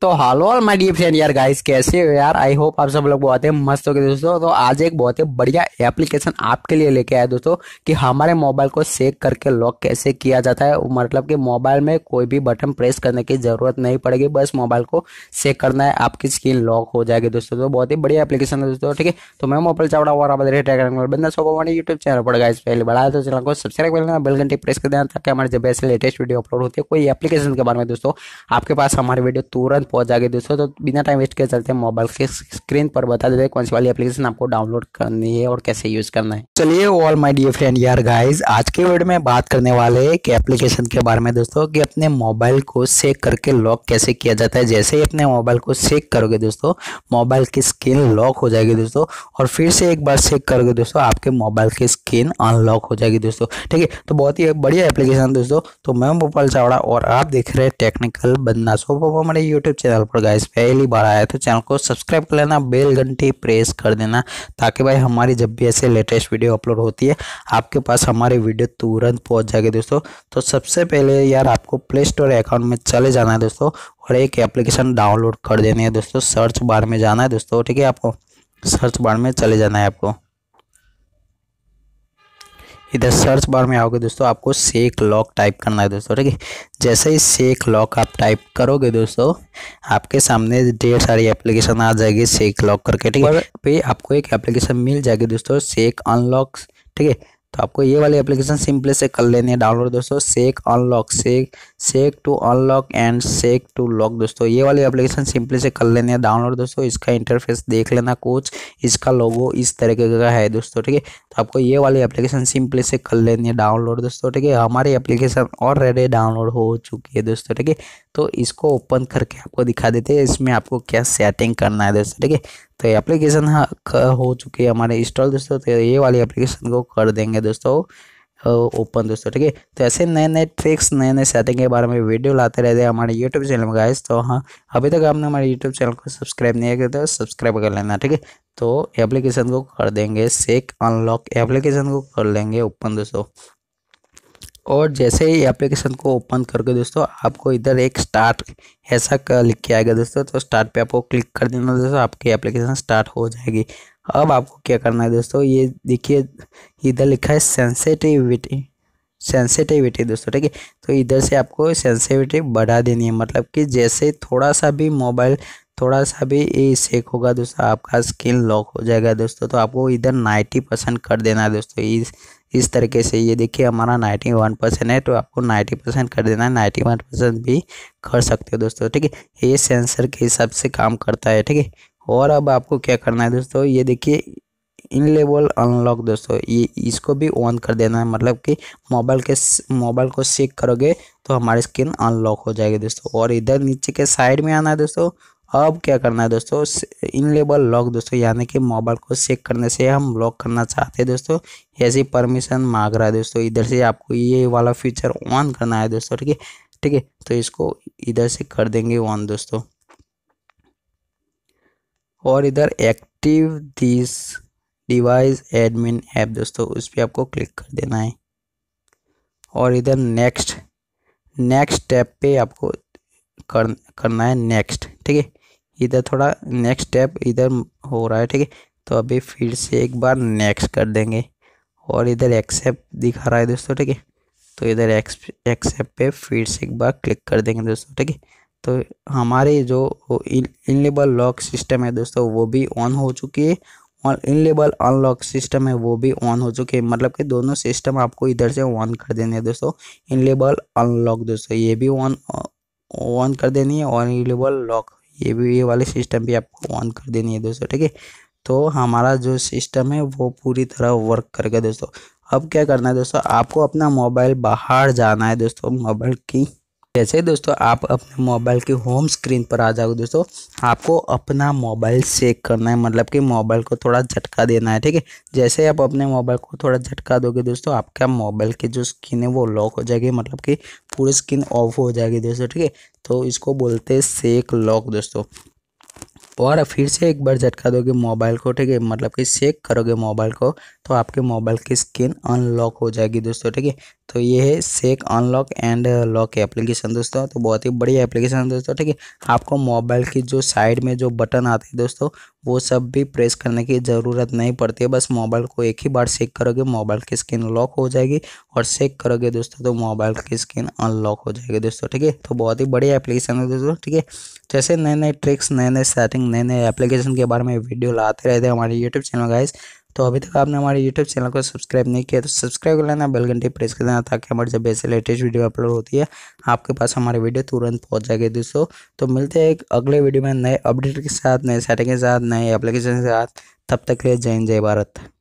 तो hello all my dear friend यार guys कैसे हो यार आई होप आप सब लोग बहुत ही मस्त हो गए दोस्तों तो आज एक बहुत ही बढ़िया एप्लीकेशन आपके लिए लेके आया दोस्तों कि हमारे मोबाइल को सेक करके लॉक कैसे किया जाता है मतलब कि मोबाइल में कोई भी बटन प्रेस करने की ज़रूरत नहीं पड़ेगी बस मोबाइल को सेक करना है आपकी स्क्रीन लॉक हो जाएगी दोस्तों तो बहुत ही बढ़िया एप्लीकेशन है दोस्तों ठीक है तो मैं मोबाइल चावड़ा बंदा सो यूट्यूब चैनल पर गाइस पहले बढ़ाया तो चैनल को सब्सक्राइब कर लेना बेल प्रेस कर देना ताकि हमारे जब ऐसे लेटेस्ट वीडियो अपलोड होती है कोई एप्लीकेशन के बारे में दोस्तों आपके पास हमारी वीडियो तुरंत पहुंच जाएगी दोस्तों तो बिना टाइम वेस्ट के चलते हैं मोबाइल के स्क्रीन पर बता देते हैं कौन सी वाली एप्लीकेशन आपको डाउनलोड करनी है और कैसे यूज करना है चलिए ऑल माई डियर फ्रेंड यार गाइज आज के वीडियो में बात करने वाले एक एप्लीकेशन के बारे में दोस्तों की अपने मोबाइल को सेक करके लॉक कैसे किया जाता है जैसे ही अपने मोबाइल को सेक करोगे दोस्तों मोबाइल की स्क्रीन लॉक हो जाएगी दोस्तों और फिर से एक बार सेक करोगे दोस्तों आपके मोबाइल की स्क्रीन अनलॉक हो जाएगी दोस्तों ठीक है तो बहुत ही बढ़िया एप्लीकेशन दोस्तों तो मैं भोपाल चावड़ा और आप देख रहे हैं टेक्निकल बदनाशो सो हमारे यूट्यूब यूट्यूब चैनल पर गाइस पहली बार आया तो चैनल को सब्सक्राइब कर लेना बेल घंटी प्रेस कर देना ताकि भाई हमारी जब भी ऐसे लेटेस्ट वीडियो अपलोड होती है आपके पास हमारी वीडियो तुरंत पहुंच जाएगी दोस्तों तो सबसे पहले यार आपको प्ले स्टोर अकाउंट में चले जाना है दोस्तों और एक एप्लीकेशन डाउनलोड कर देनी है दोस्तों सर्च बार में जाना है दोस्तों ठीक है आपको सर्च बार में चले जाना है आपको इधर सर्च बार में आओगे दोस्तों आपको सेक लॉक टाइप करना है दोस्तों ठीक है जैसे ही सेक लॉक आप टाइप करोगे दोस्तों आपके सामने ढेर सारी एप्लीकेशन आ जाएगी सेक लॉक करके ठीक है पे आपको एक एप्लीकेशन मिल जाएगी दोस्तों सेक अनलॉक ठीक है तो आपको ये वाली एप्लीकेशन सिंपली से कर लेनी है डाउनलोड दोस्तों shake unlock shake shake to unlock and shake to lock दोस्तों ये वाली एप्लीकेशन सिंपली से कर लेनी है डाउनलोड दोस्तों इसका इंटरफेस देख लेना कुछ इसका लोगो इस तरीके का है दोस्तों ठीक है तो आपको ये वाली एप्लीकेशन सिंपली से कर लेनी है डाउनलोड दोस्तों ठीक है हमारी एप्लीकेशन ऑलरेडी डाउनलोड हो चुकी है दोस्तों ठीक है तो इसको ओपन करके आपको दिखा देते हैं इसमें आपको क्या सेटिंग करना है दोस्तों ठीक है तो एप्लीकेशन हो चुकी है हमारे इंस्टॉल दोस्तों तो ये वाली एप्लीकेशन को कर देंगे दोस्तों ओपन दोस्तों ठीक है तो ऐसे नए नए ट्रिक्स नए नए सेटिंग के बारे में वीडियो लाते रहते हैं हमारे यूट्यूब चैनल में गाइस तो हाँ अभी तक आपने हमारे यूट्यूब चैनल को सब्सक्राइब नहीं किया तो सब्सक्राइब कर लेना ठीक है तो एप्लीकेशन को कर देंगे सेक अनलॉक एप्लीकेशन को कर लेंगे ओपन दोस्तों और जैसे ही एप्लीकेशन को ओपन करके दोस्तों आपको इधर एक स्टार्ट ऐसा लिख के आएगा दोस्तों तो स्टार्ट पे आपको क्लिक कर देना दोस्तों आपकी एप्लीकेशन स्टार्ट हो जाएगी अब आपको क्या करना है दोस्तों ये देखिए इधर लिखा है सेंसेटिविटी सेंसिटिविटी दोस्तों ठीक है तो इधर से आपको सेंसिटिविटी बढ़ा देनी है मतलब कि जैसे थोड़ा सा भी मोबाइल थोड़ा सा भी सेक होगा दोस्तों आपका स्किन लॉक हो जाएगा दोस्तों तो आपको इधर नाइन्टी परसेंट कर देना है दोस्तों इस इस तरीके से ये देखिए हमारा नाइन्टी वन परसेंट है तो आपको नाइन्टी परसेंट कर देना है नाइन्टी वन परसेंट भी कर सकते हो दोस्तों ठीक है ये सेंसर के हिसाब से काम करता है ठीक है और अब आपको क्या करना है दोस्तों ये देखिए इन लेवल अनलॉक दोस्तों ये इसको भी ऑन कर देना है मतलब कि मोबाइल के मोबाइल को सेक करोगे तो हमारी स्क्रीन अनलॉक हो जाएगी दोस्तों और इधर नीचे के साइड में आना है दोस्तों अब क्या करना है दोस्तों इन लेवल लॉक दोस्तों यानी कि मोबाइल को चेक करने से हम लॉक करना चाहते हैं दोस्तों ऐसी परमिशन मांग रहा है दोस्तों इधर से आपको ये वाला फीचर ऑन करना है दोस्तों ठीक है ठीक है तो इसको इधर से कर देंगे ऑन दोस्तों और इधर active this device admin app दोस्तों उस पर आपको क्लिक कर देना है और इधर नेक्स्ट नेक्स्ट टैप पे आपको कर करना है नेक्स्ट ठीक है इधर थोड़ा नेक्स्ट टैप इधर हो रहा है ठीक है तो अभी फिर से एक बार नेक्स्ट कर देंगे और इधर एक्सेप्ट दिखा रहा है दोस्तों ठीक है तो इधर एक्सेप्ट पे फिर से एक बार क्लिक कर देंगे दोस्तों ठीक है तो हमारे जो इनलेबल लॉक सिस्टम है दोस्तों वो भी ऑन हो चुकी है और इनलेबल अनलॉक सिस्टम है वो भी ऑन हो चुके हैं मतलब कि दोनों सिस्टम आपको इधर से ऑन कर देने हैं दोस्तों इनलेबल अनलॉक दोस्तों ये भी ऑन ऑन कर देनी है और इनलेबल लॉक ये भी ये वाले सिस्टम भी आपको ऑन कर देनी है दोस्तों ठीक है तो हमारा जो सिस्टम है वो पूरी तरह वर्क गया दोस्तों अब क्या करना है दोस्तों आपको अपना मोबाइल बाहर जाना है दोस्तों मोबाइल की जैसे दोस्तों आप अपने मोबाइल की होम स्क्रीन पर आ जाओगे दोस्तों आपको अपना मोबाइल सेक करना है मतलब कि मोबाइल को थोड़ा झटका देना है ठीक है जैसे आप अपने मोबाइल को थोड़ा झटका दोगे दोस्तों आपका मोबाइल की जो स्क्रीन है वो लॉक हो जाएगी मतलब कि पूरी स्क्रीन ऑफ हो जाएगी दोस्तों ठीक है तो इसको बोलते हैं सेक लॉक दोस्तों और फिर से एक बार झटका दोगे मोबाइल को ठीक है मतलब कि सेक करोगे मोबाइल को तो आपके मोबाइल की स्क्रीन अनलॉक हो जाएगी दोस्तों ठीक है तो ये है shake unlock and lock application दोस्तों तो बहुत ही बड़ी एप्लीकेशन है दोस्तों ठीक है आपको मोबाइल की जो साइड में जो बटन आते हैं दोस्तों वो सब भी प्रेस करने की ज़रूरत नहीं पड़ती है बस मोबाइल को एक ही बार सेक करोगे मोबाइल की स्क्रीन लॉक हो जाएगी और सेक करोगे दोस्तों तो मोबाइल की स्क्रीन अनलॉक हो जाएगी दोस्तों ठीक है तो बहुत ही बड़ी एप्लीकेशन है दोस्तों ठीक है जैसे नए नए ट्रिक्स नए नए सेटिंग नए नए एप्लीकेशन के बारे में वीडियो लाते रहते हैं हमारे यूट्यूब चैनल गाइस तो अभी तक आपने हमारे यूट्यूब चैनल को सब्सक्राइब नहीं किया तो सब्सक्राइब कर लेना बेल घंटी प्रेस कर देना ताकि हमारे जब ऐसे लेटेस्ट वीडियो अपलोड होती है आपके पास हमारे वीडियो तुरंत पहुँच जाएगी दोस्तों तो मिलते हैं एक अगले वीडियो में नए अपडेट के साथ नए सेटिंग के साथ नए एप्लीकेशन के साथ तब तक के लिए जय जय भारत